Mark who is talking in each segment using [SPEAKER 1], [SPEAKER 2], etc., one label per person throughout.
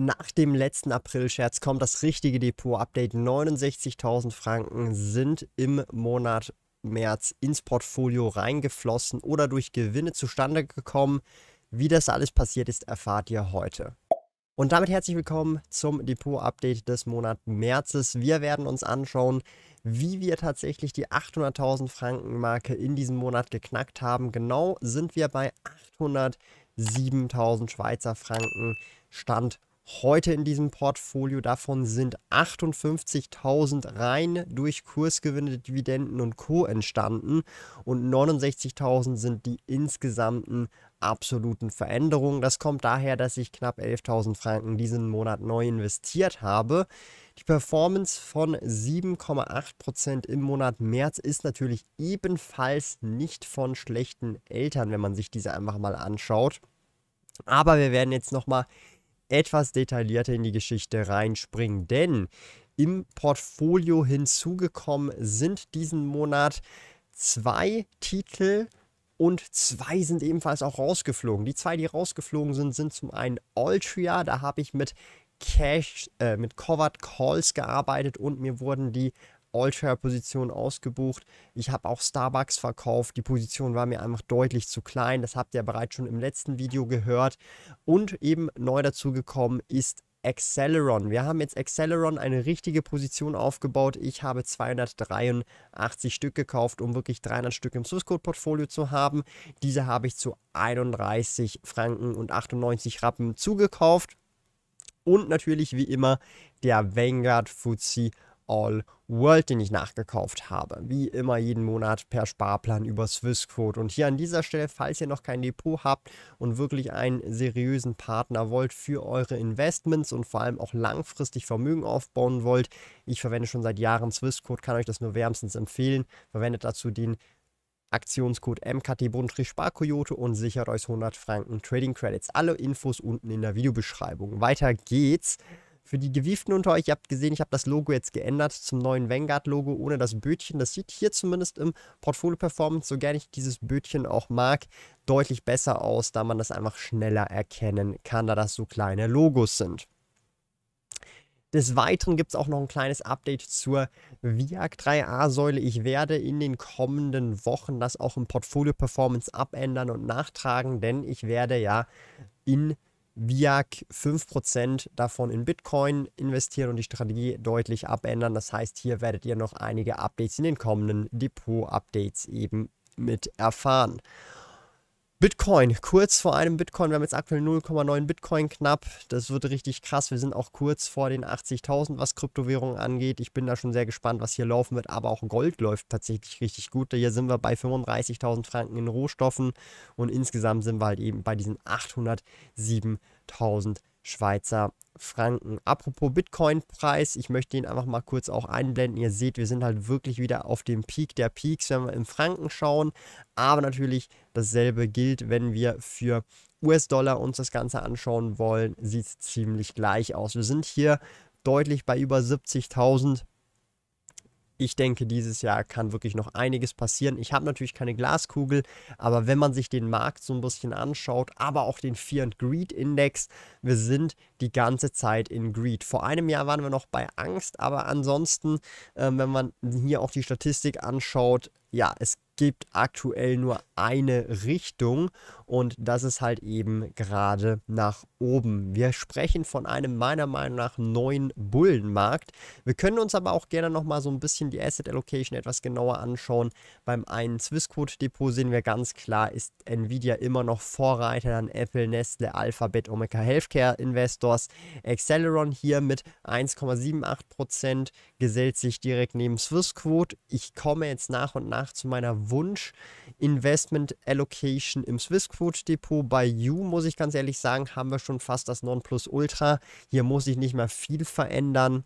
[SPEAKER 1] Nach dem letzten April-Scherz kommt das richtige Depot-Update. 69.000 Franken sind im Monat März ins Portfolio reingeflossen oder durch Gewinne zustande gekommen. Wie das alles passiert ist, erfahrt ihr heute. Und damit herzlich willkommen zum Depot-Update des Monats Märzes. Wir werden uns anschauen, wie wir tatsächlich die 800.000 Franken Marke in diesem Monat geknackt haben. Genau sind wir bei 807.000 Schweizer Franken Stand heute in diesem Portfolio. Davon sind 58.000 rein durch Kursgewinne, Dividenden und Co. entstanden und 69.000 sind die insgesamten absoluten Veränderungen. Das kommt daher, dass ich knapp 11.000 Franken diesen Monat neu investiert habe. Die Performance von 7,8% im Monat März ist natürlich ebenfalls nicht von schlechten Eltern, wenn man sich diese einfach mal anschaut. Aber wir werden jetzt nochmal etwas detaillierter in die Geschichte reinspringen, denn im Portfolio hinzugekommen sind diesen Monat zwei Titel und zwei sind ebenfalls auch rausgeflogen. Die zwei, die rausgeflogen sind, sind zum einen Altria, da habe ich mit Cash, äh, mit Covered Calls gearbeitet und mir wurden die All-Share-Position ausgebucht. Ich habe auch Starbucks verkauft. Die Position war mir einfach deutlich zu klein. Das habt ihr bereits schon im letzten Video gehört. Und eben neu dazugekommen ist Acceleron. Wir haben jetzt Acceleron eine richtige Position aufgebaut. Ich habe 283 Stück gekauft, um wirklich 300 Stück im Swissquote-Portfolio zu haben. Diese habe ich zu 31 Franken und 98 Rappen zugekauft. Und natürlich wie immer der Vanguard FTSE All World, den ich nachgekauft habe. Wie immer jeden Monat per Sparplan über Swissquote. Und hier an dieser Stelle, falls ihr noch kein Depot habt und wirklich einen seriösen Partner wollt für eure Investments und vor allem auch langfristig Vermögen aufbauen wollt, ich verwende schon seit Jahren Swissquote, kann euch das nur wärmstens empfehlen. Verwendet dazu den Aktionscode MKT-Sparkoyote und sichert euch 100 Franken Trading Credits. Alle Infos unten in der Videobeschreibung. Weiter geht's für die Gewieften unter euch, ihr habt gesehen, ich habe das Logo jetzt geändert zum neuen Vanguard-Logo ohne das Bötchen. Das sieht hier zumindest im Portfolio Performance, so gerne ich dieses Bötchen auch mag, deutlich besser aus, da man das einfach schneller erkennen kann, da das so kleine Logos sind. Des Weiteren gibt es auch noch ein kleines Update zur VIAG 3A-Säule. Ich werde in den kommenden Wochen das auch im Portfolio Performance abändern und nachtragen, denn ich werde ja in VIAG 5% davon in Bitcoin investieren und die Strategie deutlich abändern. Das heißt, hier werdet ihr noch einige Updates in den kommenden Depot-Updates eben mit erfahren. Bitcoin, kurz vor einem Bitcoin, wir haben jetzt aktuell 0,9 Bitcoin knapp. Das wird richtig krass. Wir sind auch kurz vor den 80.000, was Kryptowährungen angeht. Ich bin da schon sehr gespannt, was hier laufen wird. Aber auch Gold läuft tatsächlich richtig gut. Hier sind wir bei 35.000 Franken in Rohstoffen und insgesamt sind wir halt eben bei diesen 807.000 Schweizer Franken. Apropos Bitcoin-Preis, ich möchte ihn einfach mal kurz auch einblenden. Ihr seht, wir sind halt wirklich wieder auf dem Peak der Peaks, wenn wir in Franken schauen. Aber natürlich dasselbe gilt, wenn wir für US-Dollar uns das Ganze anschauen wollen, sieht es ziemlich gleich aus. Wir sind hier deutlich bei über 70.000 ich denke, dieses Jahr kann wirklich noch einiges passieren. Ich habe natürlich keine Glaskugel, aber wenn man sich den Markt so ein bisschen anschaut, aber auch den Fear and Greed Index, wir sind die ganze Zeit in Greed. Vor einem Jahr waren wir noch bei Angst, aber ansonsten, äh, wenn man hier auch die Statistik anschaut, ja, es gibt gibt aktuell nur eine Richtung und das ist halt eben gerade nach oben. Wir sprechen von einem meiner Meinung nach neuen Bullenmarkt. Wir können uns aber auch gerne nochmal so ein bisschen die Asset Allocation etwas genauer anschauen. Beim einen Swissquote Depot sehen wir ganz klar, ist Nvidia immer noch Vorreiter an Apple, Nestle, Alphabet, Omega Healthcare Investors. Acceleron hier mit 1,78% gesellt sich direkt neben Swissquote. Ich komme jetzt nach und nach zu meiner Wunsch. Investment Allocation im Swissquote Depot. Bei You, muss ich ganz ehrlich sagen, haben wir schon fast das Nonplusultra. Hier muss ich nicht mehr viel verändern.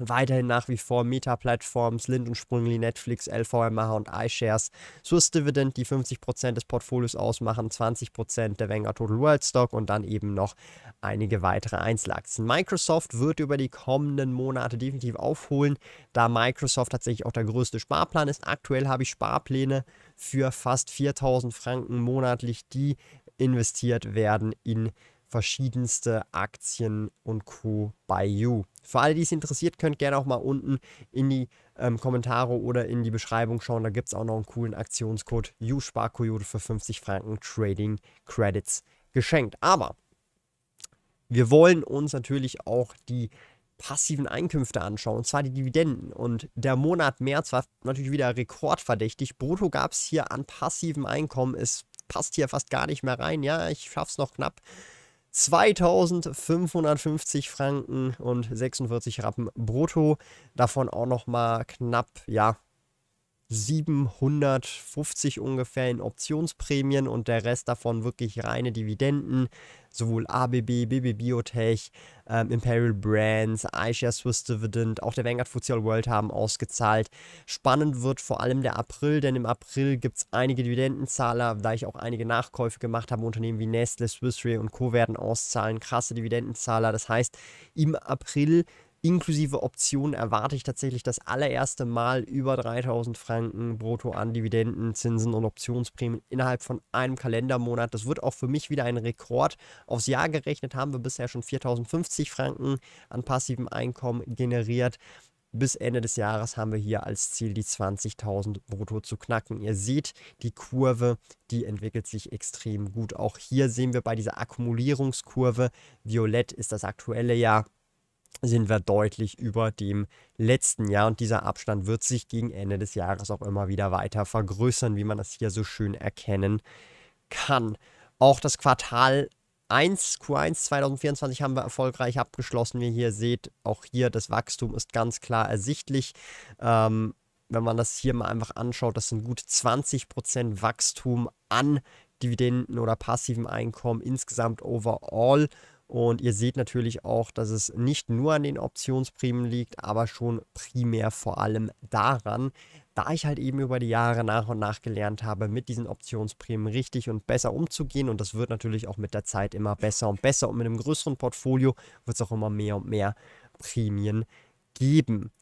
[SPEAKER 1] Weiterhin nach wie vor Meta-Plattforms, Lind und Sprüngli, Netflix, LVMH und iShares. Swiss Dividend, die 50% des Portfolios ausmachen, 20% der Vanguard Total World Stock und dann eben noch einige weitere Einzelaktien. Microsoft wird über die kommenden Monate definitiv aufholen, da Microsoft tatsächlich auch der größte Sparplan ist. Aktuell habe ich Sparpläne für fast 4000 Franken monatlich, die investiert werden in verschiedenste Aktien und Co. bei You. Für alle, die es interessiert, könnt gerne auch mal unten in die ähm, Kommentare oder in die Beschreibung schauen. Da gibt es auch noch einen coolen Aktionscode YouSparKoyote für 50 Franken Trading Credits geschenkt. Aber wir wollen uns natürlich auch die passiven Einkünfte anschauen, und zwar die Dividenden. Und der Monat März war natürlich wieder rekordverdächtig. Brutto gab es hier an passivem Einkommen, es passt hier fast gar nicht mehr rein. Ja, ich schaff's noch knapp 2550 Franken und 46 Rappen brutto. Davon auch nochmal knapp, ja, 750 ungefähr in Optionsprämien und der Rest davon wirklich reine Dividenden. Sowohl ABB, BB Biotech, ähm, Imperial Brands, iShares Swiss Dividend, auch der Vanguard Futsal World haben ausgezahlt. Spannend wird vor allem der April, denn im April gibt es einige Dividendenzahler, da ich auch einige Nachkäufe gemacht habe. Unternehmen wie Nestle, Swiss Re und Co. werden auszahlen, krasse Dividendenzahler. Das heißt, im April inklusive Optionen erwarte ich tatsächlich das allererste Mal über 3000 Franken brutto an Dividenden, Zinsen und Optionsprämien innerhalb von einem Kalendermonat. Das wird auch für mich wieder ein Rekord. Aufs Jahr gerechnet haben wir bisher schon 4050 Franken an passivem Einkommen generiert. Bis Ende des Jahres haben wir hier als Ziel die 20.000 brutto zu knacken. Ihr seht, die Kurve, die entwickelt sich extrem gut. Auch hier sehen wir bei dieser Akkumulierungskurve, violett ist das aktuelle Jahr, sind wir deutlich über dem letzten Jahr und dieser Abstand wird sich gegen Ende des Jahres auch immer wieder weiter vergrößern, wie man das hier so schön erkennen kann. Auch das Quartal 1, Q1 2024 haben wir erfolgreich abgeschlossen, wie ihr hier seht. Auch hier das Wachstum ist ganz klar ersichtlich. Ähm, wenn man das hier mal einfach anschaut, das sind gut 20% Wachstum an Dividenden oder passivem Einkommen insgesamt overall und ihr seht natürlich auch, dass es nicht nur an den Optionsprämien liegt, aber schon primär vor allem daran, da ich halt eben über die Jahre nach und nach gelernt habe, mit diesen Optionsprämien richtig und besser umzugehen. Und das wird natürlich auch mit der Zeit immer besser und besser. Und mit einem größeren Portfolio wird es auch immer mehr und mehr Prämien geben.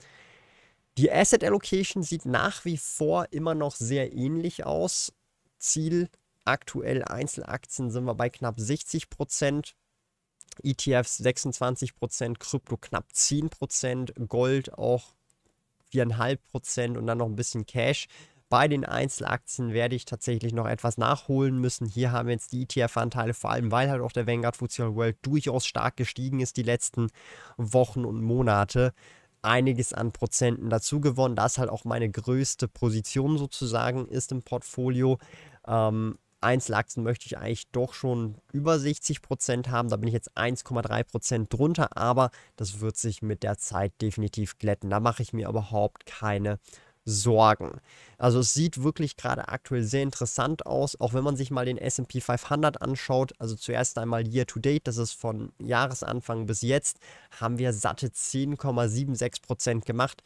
[SPEAKER 1] Die Asset Allocation sieht nach wie vor immer noch sehr ähnlich aus. Ziel aktuell Einzelaktien sind wir bei knapp 60 Prozent. ETFs 26%, Krypto knapp 10%, Gold auch 4,5% und dann noch ein bisschen Cash. Bei den Einzelaktien werde ich tatsächlich noch etwas nachholen müssen. Hier haben wir jetzt die ETF-Anteile, vor allem weil halt auch der Vanguard FTSE World durchaus stark gestiegen ist die letzten Wochen und Monate, einiges an Prozenten dazu gewonnen. Das halt auch meine größte Position sozusagen ist im Portfolio. Ähm, 1-Lachsen möchte ich eigentlich doch schon über 60% haben. Da bin ich jetzt 1,3% drunter, aber das wird sich mit der Zeit definitiv glätten. Da mache ich mir überhaupt keine Sorgen. Also es sieht wirklich gerade aktuell sehr interessant aus, auch wenn man sich mal den S&P 500 anschaut. Also zuerst einmal Year to Date, das ist von Jahresanfang bis jetzt, haben wir satte 10,76% gemacht.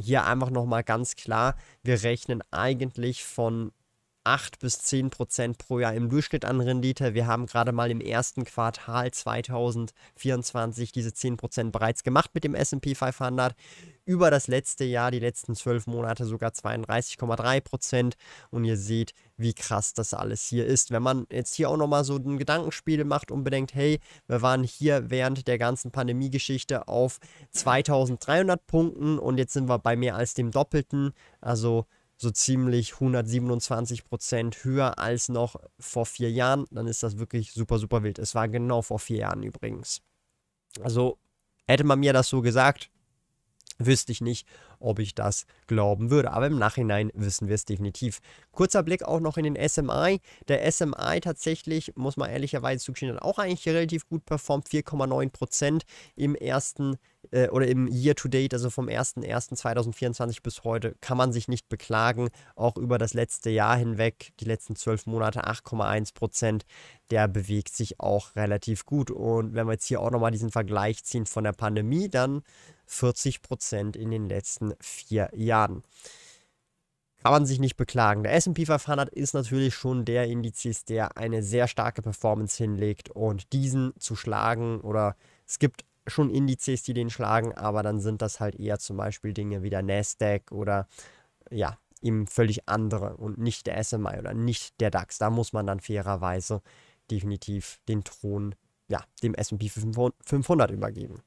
[SPEAKER 1] Hier einfach nochmal ganz klar, wir rechnen eigentlich von 8 bis 10 Prozent pro Jahr im Durchschnitt an Rendite. Wir haben gerade mal im ersten Quartal 2024 diese 10 Prozent bereits gemacht mit dem SP 500. Über das letzte Jahr, die letzten 12 Monate sogar 32,3 Prozent. Und ihr seht, wie krass das alles hier ist. Wenn man jetzt hier auch nochmal so ein Gedankenspiel macht und bedenkt, hey, wir waren hier während der ganzen Pandemiegeschichte auf 2300 Punkten und jetzt sind wir bei mehr als dem Doppelten. Also so ziemlich 127 Prozent höher als noch vor vier Jahren, dann ist das wirklich super, super wild. Es war genau vor vier Jahren übrigens. Also hätte man mir das so gesagt, wüsste ich nicht, ob ich das glauben würde. Aber im Nachhinein wissen wir es definitiv. Kurzer Blick auch noch in den SMI. Der SMI tatsächlich, muss man ehrlicherweise zugestehen, hat auch eigentlich relativ gut performt. 4,9% im ersten Jahr. Äh, oder im Year to Date, also vom 01.01.2024 bis heute, kann man sich nicht beklagen. Auch über das letzte Jahr hinweg, die letzten zwölf Monate 8,1 Prozent, der bewegt sich auch relativ gut. Und wenn wir jetzt hier auch nochmal diesen Vergleich ziehen von der Pandemie, dann 40 Prozent in den letzten vier Jahren kann man sich nicht beklagen. Der SP 500 ist natürlich schon der Indiz, der eine sehr starke Performance hinlegt und diesen zu schlagen oder es gibt schon Indizes, die den schlagen, aber dann sind das halt eher zum Beispiel Dinge wie der Nasdaq oder ja, eben völlig andere und nicht der SMI oder nicht der DAX. Da muss man dann fairerweise definitiv den Thron, ja, dem S&P 500 übergeben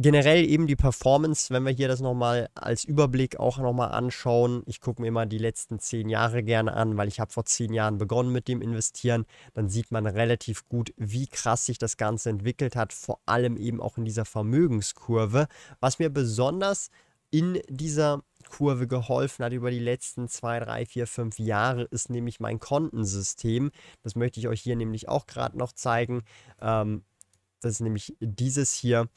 [SPEAKER 1] generell eben die Performance, wenn wir hier das nochmal als Überblick auch nochmal anschauen. Ich gucke mir immer die letzten zehn Jahre gerne an, weil ich habe vor zehn Jahren begonnen mit dem Investieren. Dann sieht man relativ gut, wie krass sich das Ganze entwickelt hat, vor allem eben auch in dieser Vermögenskurve. Was mir besonders in dieser Kurve geholfen hat über die letzten zwei, drei, vier, fünf Jahre, ist nämlich mein Kontensystem. Das möchte ich euch hier nämlich auch gerade noch zeigen. Ähm, das ist nämlich dieses hier.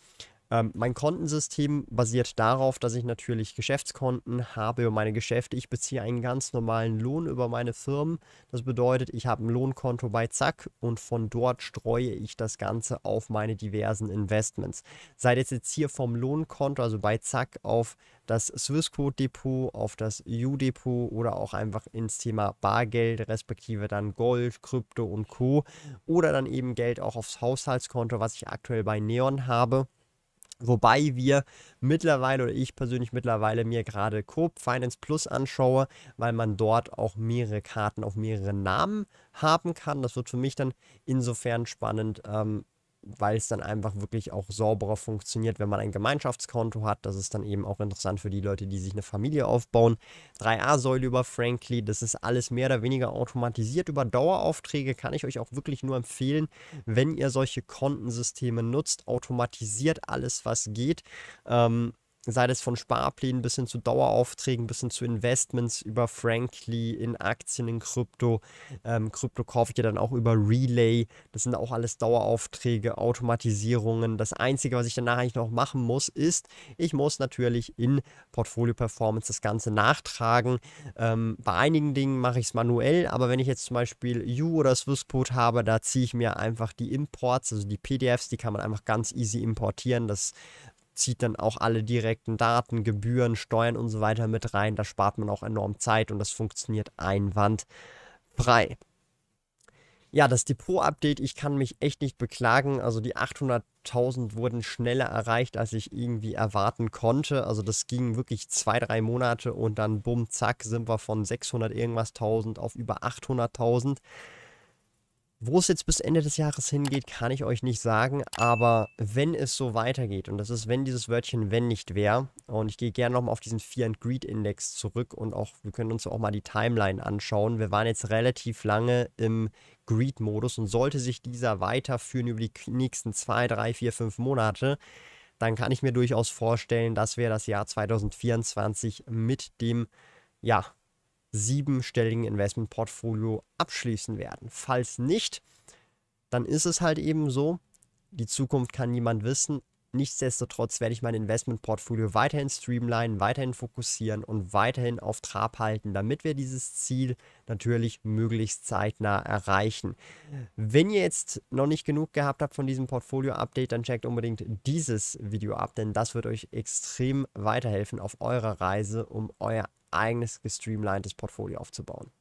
[SPEAKER 1] Ähm, mein Kontensystem basiert darauf, dass ich natürlich Geschäftskonten habe über meine Geschäfte. Ich beziehe einen ganz normalen Lohn über meine Firmen. Das bedeutet, ich habe ein Lohnkonto bei Zack und von dort streue ich das Ganze auf meine diversen Investments. Seid jetzt jetzt hier vom Lohnkonto, also bei Zack, auf das Swissquote Depot, auf das U Depot oder auch einfach ins Thema Bargeld, respektive dann Gold, Krypto und Co. Oder dann eben Geld auch aufs Haushaltskonto, was ich aktuell bei Neon habe. Wobei wir mittlerweile oder ich persönlich mittlerweile mir gerade Coop Finance Plus anschaue, weil man dort auch mehrere Karten auf mehrere Namen haben kann. Das wird für mich dann insofern spannend, ähm, weil es dann einfach wirklich auch sauberer funktioniert, wenn man ein Gemeinschaftskonto hat. Das ist dann eben auch interessant für die Leute, die sich eine Familie aufbauen. 3A-Säule über Frankly, das ist alles mehr oder weniger automatisiert. Über Daueraufträge kann ich euch auch wirklich nur empfehlen, wenn ihr solche Kontensysteme nutzt, automatisiert alles, was geht. Ähm, sei das von Sparplänen bis hin zu Daueraufträgen, bis hin zu Investments über Frankly in Aktien, in Krypto. Ähm, Krypto kaufe ich ja dann auch über Relay. Das sind auch alles Daueraufträge, Automatisierungen. Das Einzige, was ich danach eigentlich noch machen muss, ist, ich muss natürlich in Portfolio Performance das Ganze nachtragen. Ähm, bei einigen Dingen mache ich es manuell, aber wenn ich jetzt zum Beispiel U oder Swissquote habe, da ziehe ich mir einfach die Imports, also die PDFs, die kann man einfach ganz easy importieren. Das zieht dann auch alle direkten Daten, Gebühren, Steuern und so weiter mit rein. Da spart man auch enorm Zeit und das funktioniert einwandfrei. Ja, das Depot-Update, ich kann mich echt nicht beklagen. Also die 800.000 wurden schneller erreicht, als ich irgendwie erwarten konnte. Also das ging wirklich zwei, drei Monate und dann bumm, zack, sind wir von 600 irgendwas 1000 auf über 800.000. Wo es jetzt bis Ende des Jahres hingeht, kann ich euch nicht sagen, aber wenn es so weitergeht, und das ist, wenn dieses Wörtchen wenn nicht wäre, und ich gehe gerne nochmal auf diesen Fear and Greed Index zurück und auch, wir können uns auch mal die Timeline anschauen. Wir waren jetzt relativ lange im Greed-Modus und sollte sich dieser weiterführen über die nächsten zwei, drei, vier, fünf Monate, dann kann ich mir durchaus vorstellen, dass wir das Jahr 2024 mit dem, ja, siebenstelligen Investmentportfolio abschließen werden. Falls nicht, dann ist es halt eben so. Die Zukunft kann niemand wissen. Nichtsdestotrotz werde ich mein Investmentportfolio weiterhin streamlinen, weiterhin fokussieren und weiterhin auf Trab halten, damit wir dieses Ziel natürlich möglichst zeitnah erreichen. Wenn ihr jetzt noch nicht genug gehabt habt von diesem Portfolio-Update, dann checkt unbedingt dieses Video ab, denn das wird euch extrem weiterhelfen auf eurer Reise, um euer eigenes gestreamlinedes Portfolio aufzubauen.